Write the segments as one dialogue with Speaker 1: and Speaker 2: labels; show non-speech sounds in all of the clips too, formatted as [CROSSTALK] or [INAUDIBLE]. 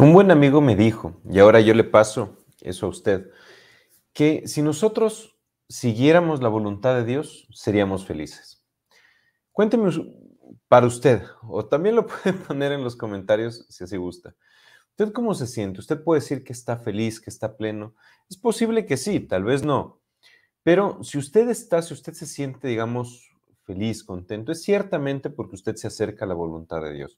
Speaker 1: Un buen amigo me dijo, y ahora yo le paso eso a usted, que si nosotros siguiéramos la voluntad de Dios, seríamos felices. Cuénteme para usted, o también lo [LAUGHS] puede poner en los comentarios si así gusta. ¿Usted cómo se siente? ¿Usted puede decir que está feliz, que está pleno? Es posible que sí, tal vez no. Pero si usted está, si usted se siente, digamos, feliz, contento, es ciertamente porque usted se acerca a la voluntad de Dios.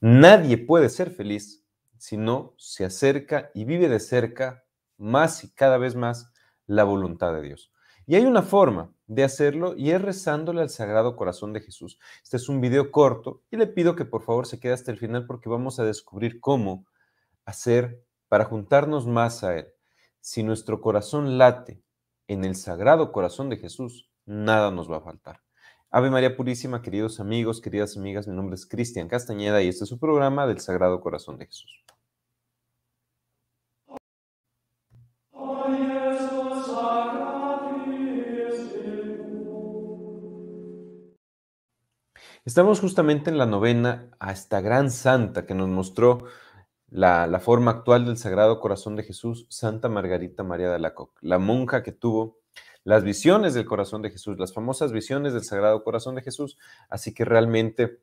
Speaker 1: Nadie puede ser feliz sino se acerca y vive de cerca más y cada vez más la voluntad de Dios. Y hay una forma de hacerlo y es rezándole al Sagrado Corazón de Jesús. Este es un video corto y le pido que por favor se quede hasta el final porque vamos a descubrir cómo hacer para juntarnos más a Él. Si nuestro corazón late en el Sagrado Corazón de Jesús, nada nos va a faltar. Ave María Purísima, queridos amigos, queridas amigas, mi nombre es Cristian Castañeda y este es su programa del Sagrado Corazón de Jesús. Estamos justamente en la novena a esta gran santa que nos mostró la, forma actual del Sagrado Corazón de Jesús, Santa Margarita María de Alacoque, la monja que tuvo las visiones del corazón de Jesús, las famosas visiones del Sagrado Corazón de Jesús. Así que realmente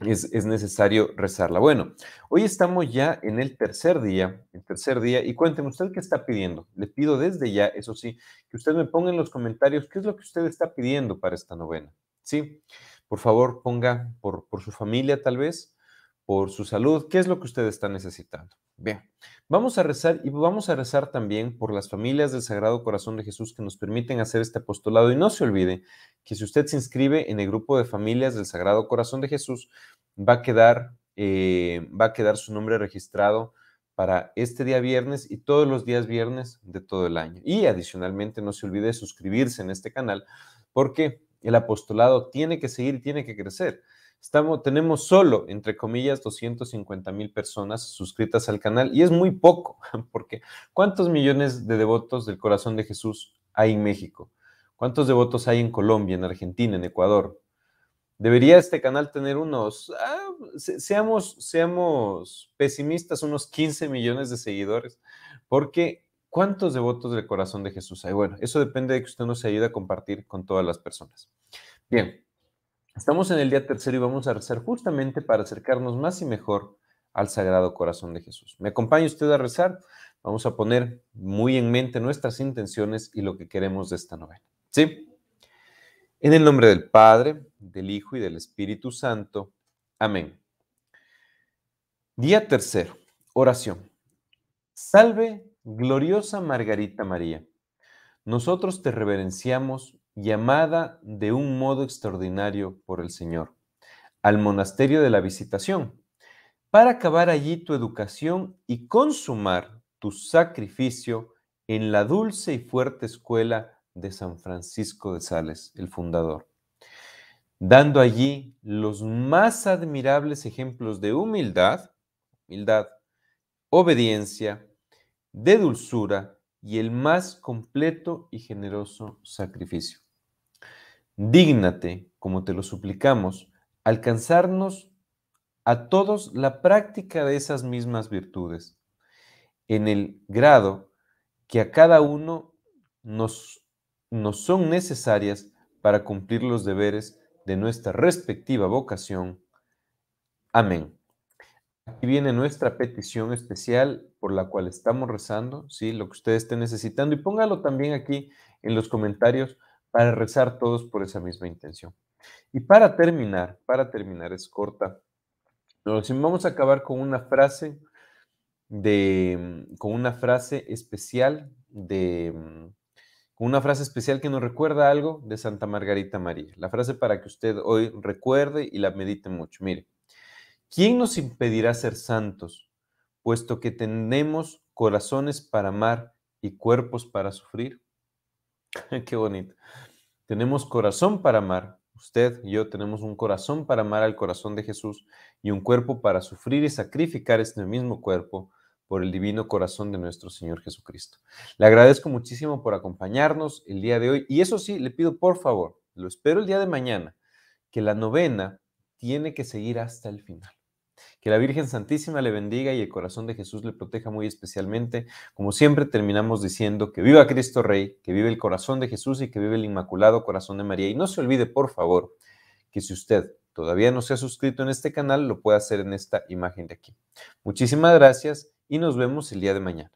Speaker 1: es, es, necesario rezarla. Bueno, hoy estamos ya en el tercer día, el tercer día, y cuéntenme, usted qué está pidiendo. Le pido desde ya, eso sí, que usted me ponga en los comentarios qué es lo que usted está pidiendo para esta novena. Sí, por favor, ponga por, por su familia tal vez, por su salud, qué es lo que usted está necesitando. Bien, vamos a rezar y vamos a rezar también por las familias del Sagrado Corazón de Jesús que nos permiten hacer este apostolado. Y no se olvide que si usted se inscribe en el grupo de familias del Sagrado Corazón de Jesús, va a quedar, eh, va a quedar su nombre registrado para este día viernes y todos los días viernes de todo el año. Y adicionalmente no se olvide suscribirse en este canal porque el apostolado tiene que seguir y tiene que crecer tenemos solo, entre comillas, 250 mil personas suscritas al canal y es muy poco, [LAUGHS] porque ¿cuántos millones de devotos del corazón de Jesús hay en México? ¿Cuántos devotos hay en Colombia, en Argentina, en Ecuador? Debería este canal tener unos, ah, seamos, seamos pesimistas, unos 15 millones de seguidores, porque ¿cuántos devotos del corazón de Jesús hay? Bueno, eso depende de que usted nos ayude a compartir con todas las personas. Bien, Estamos en el día tercero y vamos a rezar justamente para acercarnos más y mejor al Sagrado Corazón de Jesús. ¿Me acompaña usted a rezar? Vamos a poner muy en mente nuestras intenciones y lo que queremos de esta novena. ¿Sí? En el nombre del Padre, del Hijo y del Espíritu Santo. Amén. Día tercero. Oración. Salve, gloriosa Margarita María. Nosotros te reverenciamos llamada de un modo extraordinario por el Señor, al monasterio de la visitación, para acabar allí tu educación y consumar tu sacrificio en la dulce y fuerte escuela de San Francisco de Sales, el fundador, dando allí los más admirables ejemplos de humildad, humildad, obediencia, de dulzura y el más completo y generoso sacrificio. Dígnate, como te lo suplicamos, alcanzarnos a todos la práctica de esas mismas virtudes, en el grado que a cada uno nos, nos son necesarias para cumplir los deberes de nuestra respectiva vocación. Amén. Aquí viene nuestra petición especial por la cual estamos rezando, ¿sí? lo que usted esté necesitando, y póngalo también aquí en los comentarios para rezar todos por esa misma intención. Y para terminar, para terminar, es corta. vamos a acabar con una frase con una frase especial de, con una frase especial que nos recuerda algo de Santa Margarita María. La frase para que usted hoy recuerde y la medite mucho. Mire, ¿quién nos impedirá ser santos, puesto que tenemos corazones para amar y cuerpos para sufrir? [LAUGHS] Qué bonito. Tenemos corazón para amar. Usted y yo tenemos un corazón para amar al corazón de Jesús y un cuerpo para sufrir y sacrificar este mismo cuerpo por el divino corazón de nuestro Señor Jesucristo. Le agradezco muchísimo por acompañarnos el día de hoy y eso sí, le pido por favor, lo espero el día de mañana, que la novena tiene que seguir hasta el final. Que la Virgen Santísima le bendiga y el corazón de Jesús le proteja muy especialmente. Como siempre terminamos diciendo que viva Cristo Rey, que vive el corazón de Jesús y que vive el Inmaculado Corazón de María. Y no se olvide, por favor, que si usted todavía no se ha suscrito en este canal, lo puede hacer en esta imagen de aquí. Muchísimas gracias y nos vemos el día de mañana.